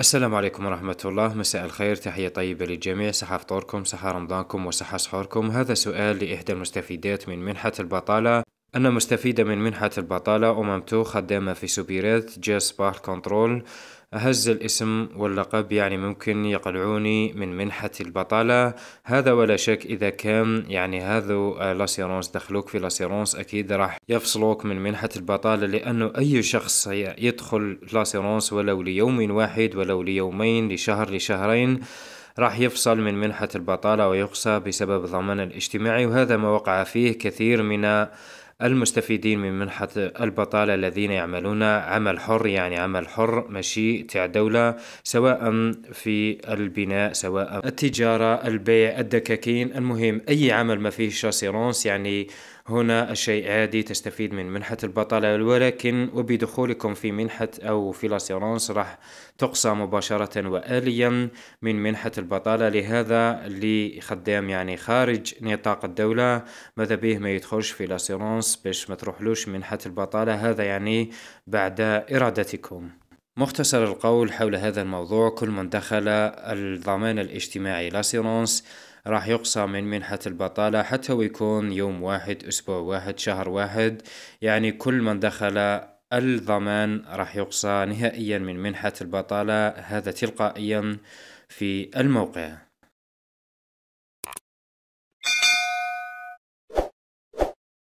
السلام عليكم ورحمة الله مساء الخير تحية طيبة للجميع صحة فطوركم صحة رمضانكم وصحة سحوركم هذا سؤال لإحدى المستفيدات من منحة البطالة أنا مستفيدة من منحة البطالة ومامتو خدامة في سوبيرات جاس بار كنترول هز الاسم واللقب يعني ممكن يقلعوني من منحة البطالة هذا ولا شك إذا كان يعني هذو لاسيرونس دخلوك في لاسيرونس أكيد راح يفصلوك من منحة البطالة لأنه أي شخص يدخل لاسيرونس ولو ليوم واحد ولو ليومين لشهر لشهرين راح يفصل من منحة البطالة ويقصى بسبب ضمان الاجتماعي وهذا ما وقع فيه كثير من المستفيدين من منحة البطالة الذين يعملون عمل حر يعني عمل حر تاع دولة سواء في البناء سواء التجارة البيع الدكاكين المهم أي عمل ما فيه شاسيرونس يعني هنا الشيء عادي تستفيد من منحة البطالة ولكن وبدخولكم في منحة أو في لاسيرونس راح تقصى مباشرة وآليا من منحة البطالة لهذا لخدام يعني خارج نطاق الدولة ماذا به ما يدخلش في لاسيرونس النص باش ما تروحلوش منحة البطالة هذا يعني بعد إرادتكم مختصر القول حول هذا الموضوع كل من دخل الضمان الاجتماعي لاسيرونس راح يقصى من منحة البطالة حتى ويكون يوم واحد أسبوع واحد شهر واحد يعني كل من دخل الضمان راح يقصى نهائيا من منحة البطالة هذا تلقائيا في الموقع